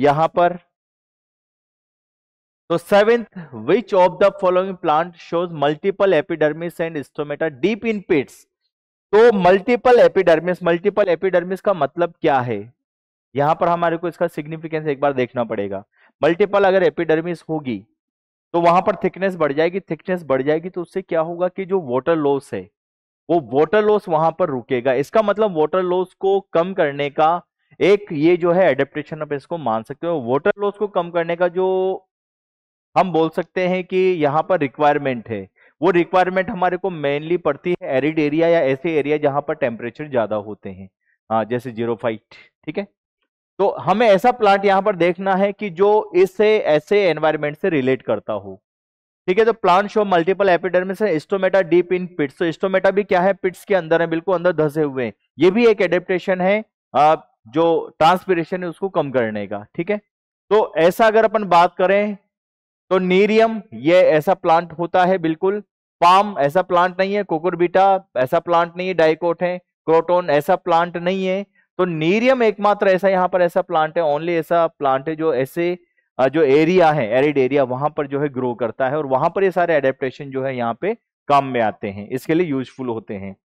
यहां पर तो seventh which of the following plant shows multiple epidermis and stomata deep in pits तो multiple epidermis multiple epidermis का मतलब क्या है यहां पर हमारे को इसका सिग्निफिकेंस एक बार देखना पड़ेगा मल्टीपल अगर एपिडर्मिस होगी तो वहां पर थिकनेस बढ़ जाएगी थिकनेस बढ़ जाएगी तो उससे क्या होगा कि जो वाटर लॉस है वो वाटर लॉस वहां पर रुकेगा इसका मतलब वाटर लॉस को कम करने का एक ये जो है एडेप्टेशन आप इसको मान सकते हो वोटर लॉस को कम करने का जो हम बोल सकते हैं कि यहाँ पर रिक्वायरमेंट है वो रिक्वायरमेंट हमारे को मेनली पड़ती है एरिड एरिया या ऐसे एरिया जहां पर टेम्परेचर ज़्यादा होते हैं हाँ जैसे जीरो फाइट ठीक है तो हमें ऐसा प्लांट यहाँ पर देखना है कि जो इसे ऐसे एनवायरमेंट से रिलेट करता हो ठीक है तो plant show multiple epidermis stomata deep in pits तो स्टोमेटा भी क्या है पिट्स के अंदर है बिल्कुल अंदर धसे हुए हैं ये भी एक एडेप्टेशन है जो ट्रांसपीरेशन है उसको कम करने का ठीक है तो ऐसा अगर अपन बात करें तो नीरियम ये ऐसा प्लांट होता है बिल्कुल पाम ऐसा प्लांट नहीं है कोकुरबिटा ऐसा प्लांट नहीं है डाइकोट है क्रोटोन ऐसा प्लांट नहीं है तो नीरियम एकमात्र ऐसा यहाँ पर ऐसा प्लांट है ओनली ऐसा प्लांट है जो ऐसे जो एरिया है एरिड एरिया वहां पर जो है ग्रो करता है और वहां पर ये सारे एडेप्टेशन जो है यहाँ पे काम में आते हैं इसके लिए यूजफुल होते हैं